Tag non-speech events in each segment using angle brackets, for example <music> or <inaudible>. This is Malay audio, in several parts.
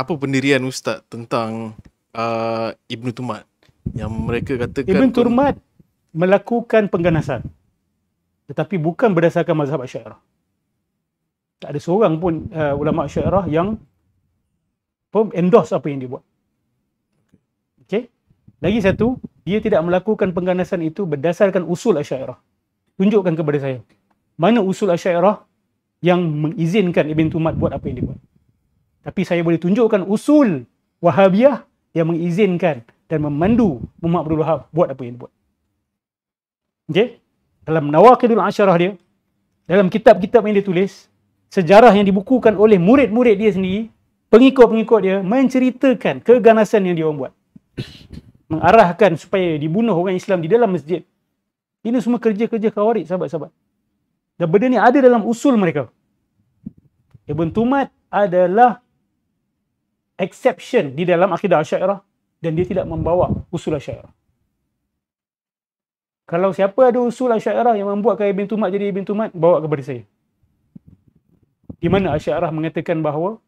apa pendirian ustaz tentang uh, Ibnu Tumat yang mereka katakan Ibnu Tumat melakukan pengganasan tetapi bukan berdasarkan mazhab Asy'ariyah. Tak ada seorang pun uh, ulama Asy'ariyah yang pun endorse apa yang dia buat. Okey. Lagi satu, dia tidak melakukan pengganasan itu berdasarkan usul Asy'ariyah. Tunjukkan kepada saya. Mana usul Asy'ariyah yang mengizinkan ibnu Tumat buat apa yang dia buat? Tapi saya boleh tunjukkan usul Wahabiah yang mengizinkan dan memandu Muhammad Abdul Wahab buat apa yang dia buat. Okay? Dalam Nawakidul Asyarah dia, dalam kitab-kitab yang dia tulis, sejarah yang dibukukan oleh murid-murid dia sendiri, pengikut-pengikut dia menceritakan keganasan yang dia orang buat. Mengarahkan supaya dibunuh orang Islam di dalam masjid. Ini semua kerja-kerja khawarij, sahabat-sahabat. Dan benda ni ada dalam usul mereka. Ibn Tumat adalah exception di dalam akidah Asy'ariyah dan dia tidak membawa usul Asy'ariyah. Kalau siapa ada usul Asy'ariyah yang membuatkan Ibn Tumat jadi Ibn Tumat, bawa kepada saya. Di mana Asy'ariyah mengatakan bahawa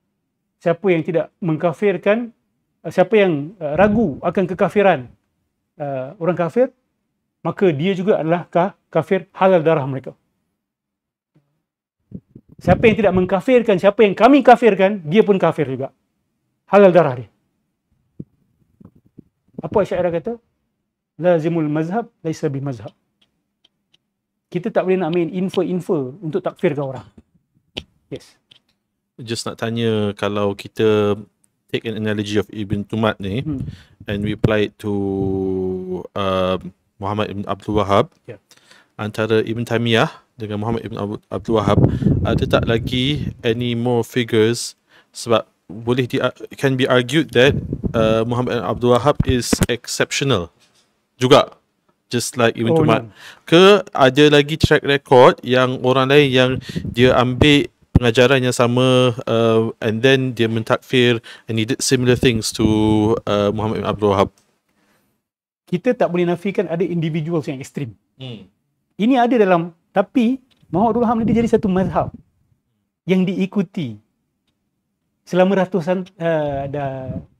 siapa yang tidak mengkafirkan eh, siapa yang eh, ragu akan kekafiran eh, orang kafir maka dia juga adalah kafir halal darah mereka. Siapa yang tidak mengkafirkan siapa yang kami kafirkan, dia pun kafir juga halal darah dia. Apa Asy'ariyah kata? Lazimul mazhab laisa bi mazhab. Kita tak boleh nak main info-info untuk takfirkan orang. Yes. Just nak tanya kalau kita take an analogy of Ibn Tumat ni hmm. and we apply it to uh, Muhammad Ibn Abdul Wahab yeah. antara Ibn Taymiyah dengan Muhammad Ibn Abdul Wahab ada tak lagi any more figures sebab boleh di can be argued that uh, Muhammad bin Abdul Wahab is exceptional juga just like Ibn oh, Tumat yeah. ke ada lagi track record yang orang lain yang dia ambil pengajaran yang sama uh, and then dia mentakfir and he did similar things to uh, Muhammad bin Abdul Wahab kita tak boleh nafikan ada individuals yang ekstrim hmm. ini ada dalam tapi Muhammad bin Abdul Wahab ni dia jadi satu mazhab yang diikuti selama ratusan uh,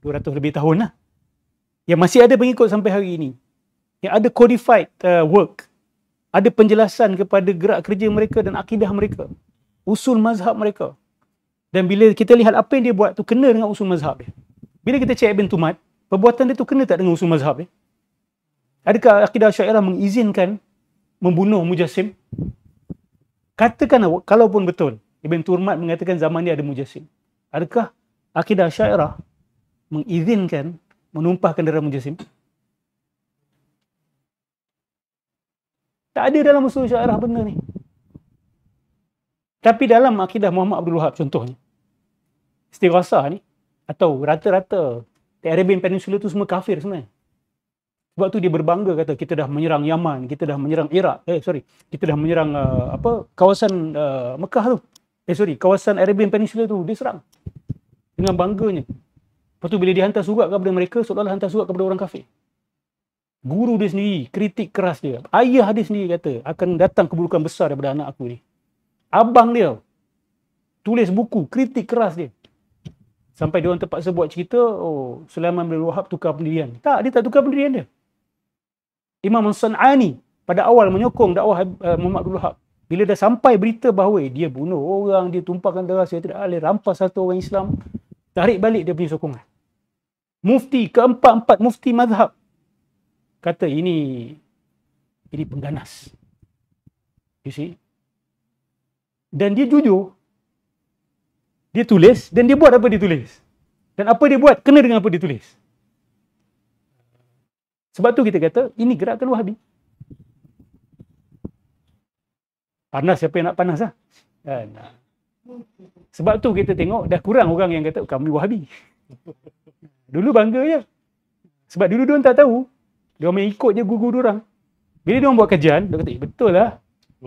dua ratus lebih tahun lah yang masih ada pengikut sampai hari ini yang ada codified uh, work ada penjelasan kepada gerak kerja mereka dan akidah mereka usul mazhab mereka dan bila kita lihat apa yang dia buat tu kena dengan usul mazhab dia bila kita cek Ibn Tumat perbuatan dia tu kena tak dengan usul mazhab dia adakah akidah syairah mengizinkan membunuh mujassim Katakanlah, kalaupun betul Ibn Tumat mengatakan zaman dia ada mujassim adakah akidah syairah mengizinkan menumpahkan darah mujasim? Tak ada dalam usul syairah benda ni. Tapi dalam akidah Muhammad Abdul Wahab contohnya, istighasah ni, atau rata-rata di Peninsula tu semua kafir sebenarnya. Sebab tu dia berbangga kata kita dah menyerang Yaman, kita dah menyerang Iraq, eh sorry, kita dah menyerang uh, apa kawasan uh, Mekah tu. Eh sorry, kawasan Arabian Peninsula tu diserang dengan bangganya. Lepas tu bila dia hantar surat kepada mereka, seolah-olah hantar surat kepada orang kafir. Guru dia sendiri, kritik keras dia. Ayah dia sendiri kata, akan datang keburukan besar daripada anak aku ni. Abang dia, tulis buku, kritik keras dia. Sampai dia orang terpaksa buat cerita, oh, Sulaiman bin Wahab tukar pendirian. Tak, dia tak tukar pendirian dia. Imam Sun'ani pada awal menyokong dakwah eh, Muhammad bin Wahab. Bila dah sampai berita bahawa dia bunuh orang, dia tumpahkan darah, dia tidak boleh rampas satu orang Islam tarik balik dia punya sokongan. Mufti keempat-empat mufti mazhab kata ini ini pengganas. You see? Dan dia jujur. Dia tulis dan dia buat apa dia tulis. Dan apa dia buat kena dengan apa dia tulis. Sebab tu kita kata ini gerakan Wahabi. Panas siapa yang nak panas lah. Kan? Sebab tu kita tengok dah kurang orang yang kata kami Wahabi. Dulu bangga je. Sebab dulu dia tak tahu. Dia main ikut je guru-guru orang. Bila dia buat kajian, dia kata, eh, betul lah.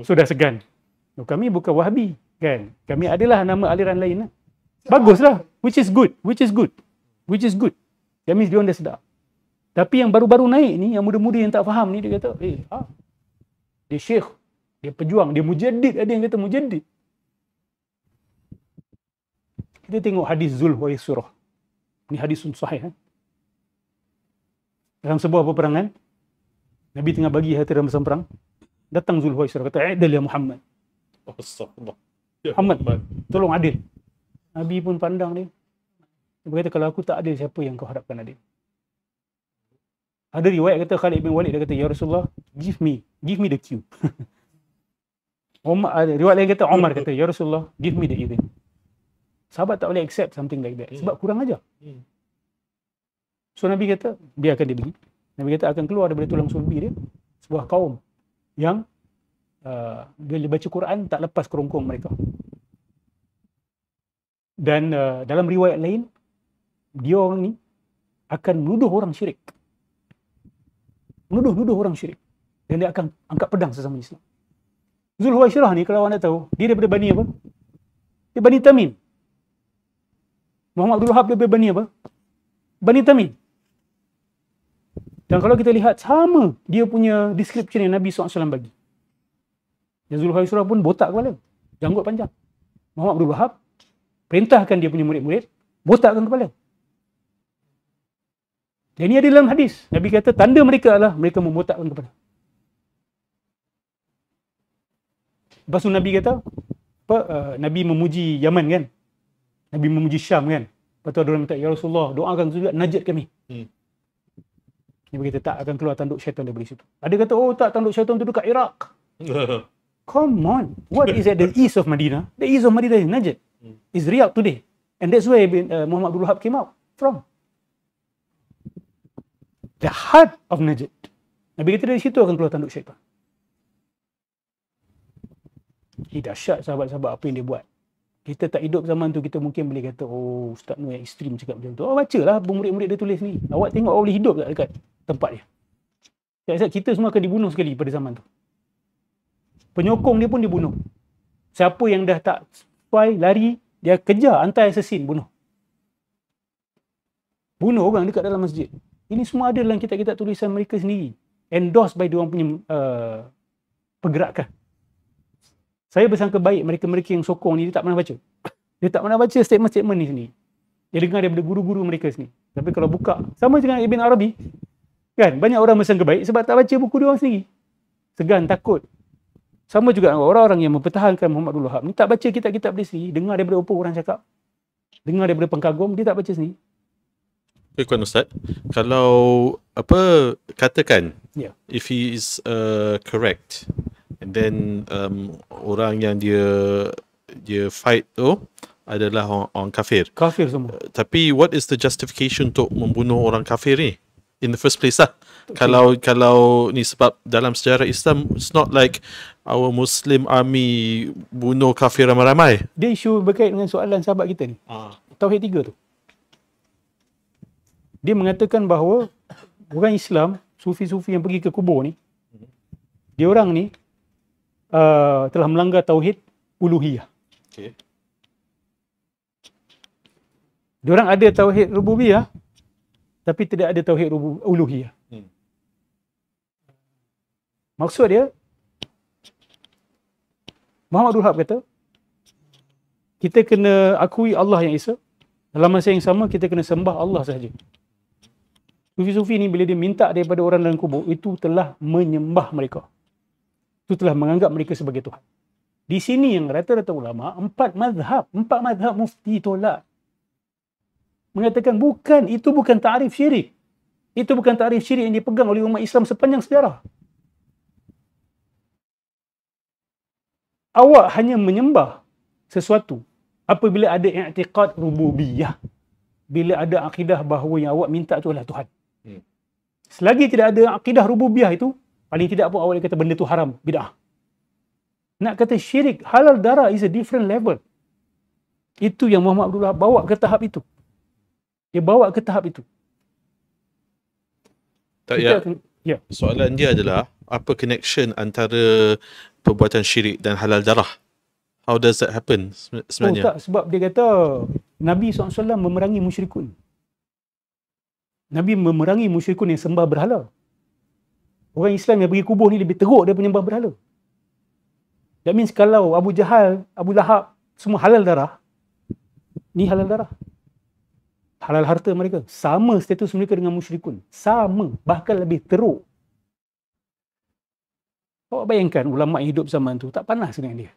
So dah segan. kami bukan Wahabi. Kan? Kami adalah nama aliran lain. Lah. Baguslah. Which is good. Which is good. Which is good. That means dia orang dah sedar. Tapi yang baru-baru naik ni, yang muda-muda yang tak faham ni, dia kata, eh, ha? Dia syekh. Dia pejuang. Dia mujadid. Ada lah yang kata mujadid. Kita tengok hadis Zul Huaisurah. Ini hadis yang sahih. Eh? Dalam sebuah peperangan, Nabi tengah bagi hati dalam masa perang. Datang Zul Huaisurah kata, Adil ya, ya Muhammad. Muhammad, tolong adil. Nabi pun pandang dia. Dia berkata, kalau aku tak adil, siapa yang kau harapkan adil? Ada riwayat kata Khalid bin Walid, dia kata, Ya Rasulullah, give me, give me the cue. Umar, <laughs> riwayat lain kata, Omar kata, Ya Rasulullah, give me the idea sahabat tak boleh accept something like that sebab hmm. kurang ajar hmm. so Nabi kata dia akan pergi Nabi kata akan keluar daripada tulang sulbi dia sebuah kaum yang uh, dia baca Quran tak lepas kerongkong mereka dan uh, dalam riwayat lain dia orang ni akan menuduh orang syirik menuduh-nuduh orang syirik dan dia akan angkat pedang sesama Islam Zulhuwaisyrah ni kalau anda tahu dia daripada Bani apa? dia Bani Tamim Muhammad Abdul Wahab lebih Bani apa? Bani Tamim. Dan kalau kita lihat sama dia punya description yang Nabi SAW bagi. Yang Zulhul Surah pun botak kepala. Janggut panjang. Muhammad Abdul Wahab perintahkan dia punya murid-murid botakkan kepala. Dan ini ada dalam hadis. Nabi kata tanda mereka adalah mereka membotakkan kepala. Lepas tu Nabi kata, eh, Nabi memuji Yaman kan? Nabi memuji Syam kan. Lepas tu ada orang minta, Ya Rasulullah, doakan juga najat kami. Hmm. Nabi kata, tak akan keluar tanduk syaitan daripada situ. Ada kata, oh tak, tanduk syaitan tu dekat Iraq. <laughs> Come on. What is at the east of Madinah? The east of Madinah is Najat. Hmm. Is Riyadh today. And that's where bin, uh, Muhammad Abdul Wahab came out from. The heart of Najat. Nabi kata dari situ akan keluar tanduk syaitan. Ini dahsyat sahabat-sahabat apa yang dia buat kita tak hidup zaman tu kita mungkin boleh kata oh ustaz ni yang ekstrim cakap macam tu awak oh, bacalah murid-murid dia tulis ni awak tengok awak boleh hidup tak dekat tempat dia Siap-siap, kita semua akan dibunuh sekali pada zaman tu penyokong dia pun dibunuh siapa yang dah tak sesuai lari dia kejar antai assassin bunuh bunuh orang dekat dalam masjid ini semua ada dalam kitab-kitab tulisan mereka sendiri endorsed by dia orang punya uh, pergerakan saya bersangka baik mereka-mereka yang sokong ni dia tak pernah baca. Dia tak pernah baca statement-statement ni sendiri. Dia dengar daripada guru-guru mereka sendiri. Tapi kalau buka, sama dengan Ibn Arabi. Kan? Banyak orang bersangka baik sebab tak baca buku dia orang sendiri. Segan, takut. Sama juga orang-orang yang mempertahankan Muhammad Abdul Wahab. Ni tak baca kitab-kitab dia sendiri. Dengar daripada apa orang cakap. Dengar daripada pengkagum, dia tak baca sendiri. Okay, Kuan Ustaz, kalau apa katakan yeah. if he is uh, correct And then um, orang yang dia dia fight tu adalah orang, orang kafir. Kafir semua. Uh, tapi what is the justification untuk membunuh orang kafir ni? In the first place lah. Okay. Kalau kalau ni sebab dalam sejarah Islam, it's not like our Muslim army bunuh kafir ramai-ramai. Dia isu berkait dengan soalan sahabat kita ni. Ah. Tauhid tiga tu. Dia mengatakan bahawa orang Islam, sufi-sufi yang pergi ke kubur ni, dia orang ni uh, telah melanggar tauhid uluhiyah. Okey. Diorang ada tauhid rububiyah tapi tidak ada tauhid uluhiyah. Hmm. Maksud dia Muhammad Duhab kata kita kena akui Allah yang Esa dalam masa yang sama kita kena sembah Allah sahaja. Sufi-sufi ni bila dia minta daripada orang dalam kubur itu telah menyembah mereka itu telah menganggap mereka sebagai Tuhan. Di sini yang rata-rata ulama, empat madhab, empat madhab mufti tolak. Mengatakan bukan, itu bukan ta'rif syirik. Itu bukan ta'rif syirik yang dipegang oleh umat Islam sepanjang sejarah. Awak hanya menyembah sesuatu apabila ada i'tiqad rububiyah. Bila ada akidah bahawa yang awak minta itu adalah Tuhan. Hmm. Selagi tidak ada akidah rububiyah itu, Paling tidak pun awak kata benda tu haram, bid'ah. Nak kata syirik, halal darah is a different level. Itu yang Muhammad Abdullah bawa ke tahap itu. Dia bawa ke tahap itu. Tak ya. ya. Soalan dia adalah, apa connection antara perbuatan syirik dan halal darah? How does that happen sebenarnya? Oh tak, sebab dia kata Nabi SAW memerangi musyrikun. Nabi memerangi musyrikun yang sembah berhala. Orang Islam yang pergi kubur ni lebih teruk daripada penyembah berhala. That means kalau Abu Jahal, Abu Lahab, semua halal darah, ni halal darah. Halal harta mereka. Sama status mereka dengan musyrikun. Sama. Bahkan lebih teruk. Awak bayangkan ulama' hidup zaman tu tak panas dengan dia.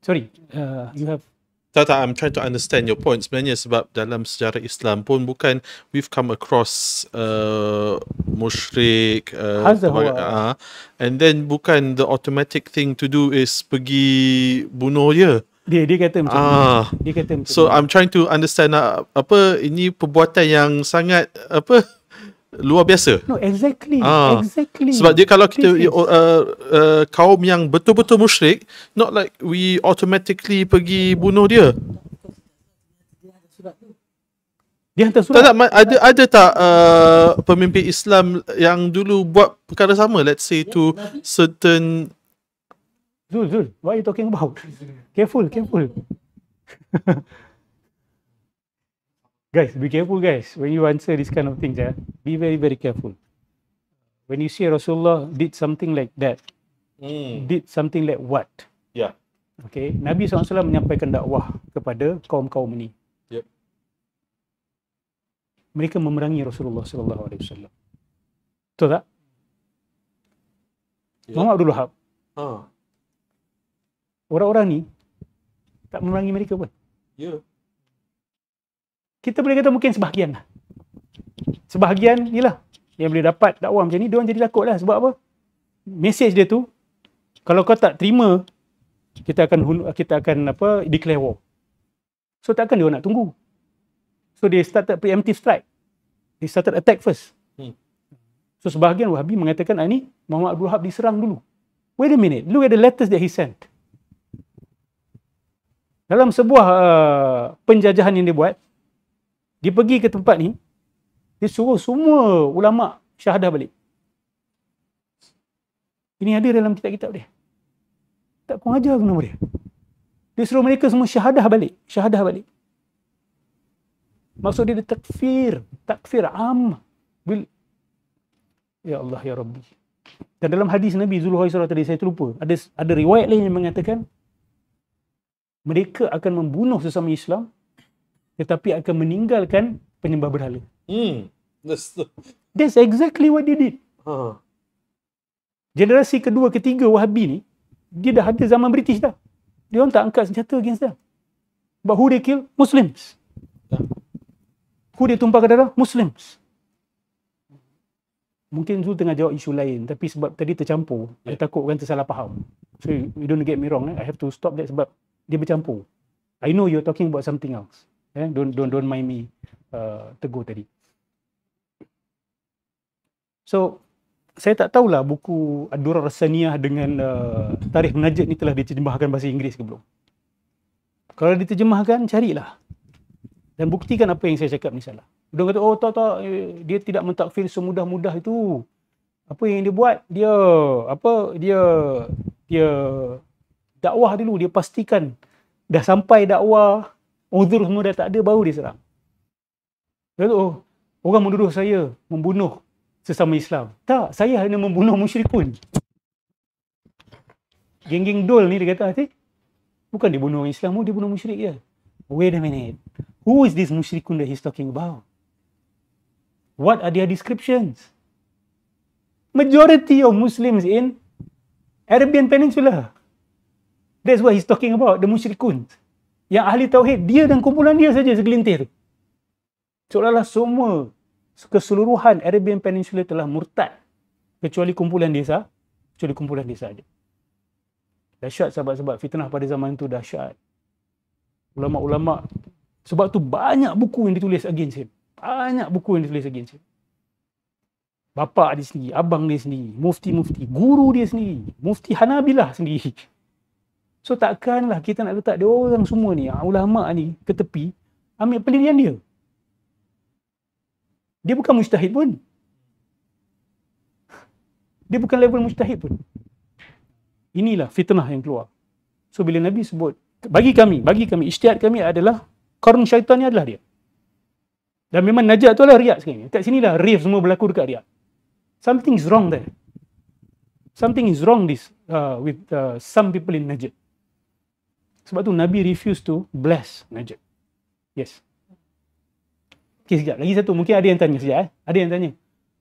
Sorry. Uh, you have tak, tak, I'm trying to understand your point sebenarnya sebab dalam sejarah Islam pun bukan we've come across uh, musyrik uh, uh, and then bukan the automatic thing to do is pergi bunuh dia. Dia dia kata macam ah. dia kata macam So ni. I'm trying to understand uh, apa ini perbuatan yang sangat apa luar biasa. No, exactly. Ah. Exactly. Sebab dia kalau kita uh, uh, kaum yang betul-betul musyrik, not like we automatically pergi bunuh dia. Dia hantar surat. Tak, tak ada ada tak uh, pemimpin Islam yang dulu buat perkara sama let's say to certain Zul, Zul, what are you talking about? Careful, careful. <laughs> guys, be careful, guys, when you answer this kind of thing. Yeah? Be very, very careful. When you see Rasulullah did something like that, mm. did something like what? Yeah. Okay, Nabi SAW menyampaikan dakwah kepada kaum-kaum ini. Yep. Mereka memerangi Rasulullah SAW. Betul tak? Yep. Ya. Muhammad Abdul Wahab. Ha. Orang-orang ni tak memerangi mereka pun. Yeah kita boleh kata mungkin sebahagian lah. Sebahagian ni lah yang boleh dapat dakwah macam ni, dia orang jadi takut lah. Sebab apa? Message dia tu, kalau kau tak terima, kita akan kita akan apa declare war. So takkan dia nak tunggu. So dia start started preemptive strike. dia start attack first. Hmm. So sebahagian Wahabi mengatakan ini ah, Muhammad Abdul Wahab diserang dulu. Wait a minute. Look at the letters that he sent. Dalam sebuah uh, penjajahan yang dia buat, dia pergi ke tempat ni, dia suruh semua ulama syahadah balik. Ini ada dalam kitab-kitab dia. Tak pun ajar nama dia. Dia suruh mereka semua syahadah balik. Syahadah balik. Maksud dia, dia takfir. Takfir am. Bil. Ya Allah, Ya Rabbi. Dan dalam hadis Nabi Zulhuay Surah tadi, saya terlupa. Ada, ada riwayat lain yang mengatakan, mereka akan membunuh sesama Islam tetapi akan meninggalkan penyembah berhala. Hmm. That's, the... That's exactly what they did. Huh. Ha. Generasi kedua ketiga Wahabi ni, dia dah ada zaman British dah. Dia orang tak angkat senjata against them. But who they kill? Muslims. Yeah. Who they tumpah ke darah? Muslims. Mungkin Zul tengah jawab isu lain, tapi sebab tadi tercampur, yeah. dia takut orang tersalah faham. So, you don't get me wrong. Eh? I have to stop that sebab dia bercampur. I know you're talking about something else. Eh, don't, don't, don't mind me uh, tegur tadi. So, saya tak tahulah buku Adura Rasaniah dengan uh, Tarikh Menajat ni telah diterjemahkan bahasa Inggeris ke belum. Kalau diterjemahkan, carilah. Dan buktikan apa yang saya cakap ni salah. Dia kata, oh tak, tak, eh, dia tidak mentakfir semudah-mudah itu. Apa yang dia buat? Dia, apa, dia, dia dakwah dulu. Dia pastikan dah sampai dakwah, Udur semua dah tak ada, bau dia serang. Dia kata, oh, orang menuduh saya membunuh sesama Islam. Tak, saya hanya membunuh musyrikun. Geng-geng dol ni dia kata, hati, bukan dibunuh orang Islam, oh, dia bunuh musyrik je. Wait a minute. Who is this musyrikun that he's talking about? What are their descriptions? Majority of Muslims in Arabian Peninsula. That's what he's talking about, the musyrikun. Musyrikun yang ahli tauhid dia dan kumpulan dia saja segelintir seolah-olah semua keseluruhan Arabian Peninsula telah murtad kecuali kumpulan desa kecuali kumpulan desa saja dahsyat sahabat-sahabat fitnah pada zaman itu dahsyat ulama-ulama sebab tu banyak buku yang ditulis against him banyak buku yang ditulis against him bapa dia sendiri abang dia sendiri mufti-mufti guru dia sendiri mufti Hanabilah sendiri So takkanlah kita nak letak dia orang semua ni, ah, ulama ni ke tepi, ambil pendirian dia. Dia bukan mustahid pun. Dia bukan level mustahid pun. Inilah fitnah yang keluar. So bila Nabi sebut, bagi kami, bagi kami, isytihad kami adalah korun syaitan ni adalah dia. Dan memang najat tu adalah riak sekarang ni. Kat sini lah rif semua berlaku dekat riak. Something is wrong there. Something is wrong this uh, with uh, some people in najat. Sebab tu Nabi refuse to bless Najib. Yes. Okay, sekejap. Lagi satu. Mungkin ada yang tanya sekejap. Eh? Ada yang tanya.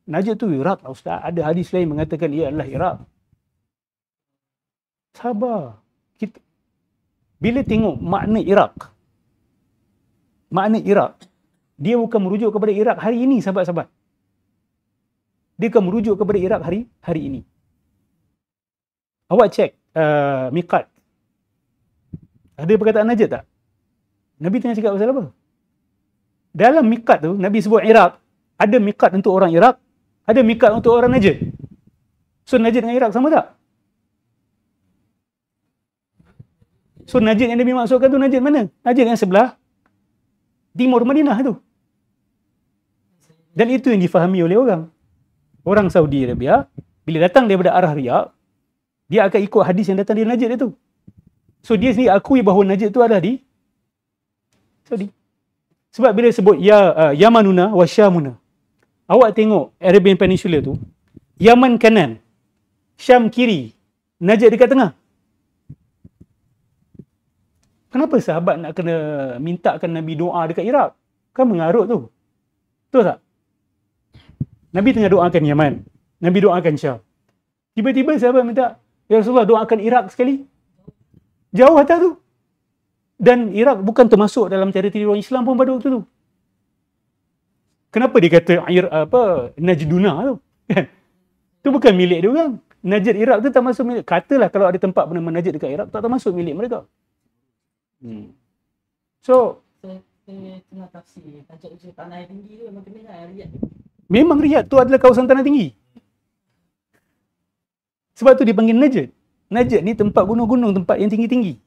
Najib tu Iraq lah Ustaz. Ada hadis lain mengatakan ia adalah Iraq. Sabar. Kita... Bila tengok makna Iraq. Makna Iraq. Dia bukan merujuk kepada Iraq hari ini sahabat-sahabat. Dia akan merujuk kepada Iraq hari hari ini. Awak cek uh, Miqat. Ada perkataan Najat tak? Nabi tengah cakap pasal apa? Dalam mikat tu, Nabi sebut Iraq. Ada mikat untuk orang Iraq. Ada mikat untuk orang Najat. So Najat dengan Iraq sama tak? So Najat yang Nabi maksudkan tu Najat mana? Najat yang sebelah timur Madinah tu. Dan itu yang difahami oleh orang. Orang Saudi Arabia, bila datang daripada arah Riyadh, dia akan ikut hadis yang datang dari Najat itu. Dia So dia sendiri akui bahawa Najib tu ada di Saudi. Sebab bila sebut ya uh, Yamanuna wa Syamuna. Awak tengok Arabian Peninsula tu, Yaman kanan, Syam kiri, Najib dekat tengah. Kenapa sahabat nak kena minta kan Nabi doa dekat Iraq? Kan mengarut tu. Betul tak? Nabi tengah doakan Yaman. Nabi doakan Syam. Tiba-tiba sahabat minta, Ya Rasulullah doakan Iraq sekali. Jauh atas tu. Dan Iraq bukan termasuk dalam teritori orang Islam pun pada waktu tu. Kenapa dia kata air apa Najduna tu? Kan? bukan milik dia orang. Najd Iraq tu tak masuk milik. Katalah kalau ada tempat bernama Najd dekat Iraq tak termasuk milik mereka. Hmm. So, Memang lah, Riyadh tu adalah kawasan tanah tinggi. Sebab tu dipanggil Najd. Najat ni tempat gunung-gunung, tempat yang tinggi-tinggi.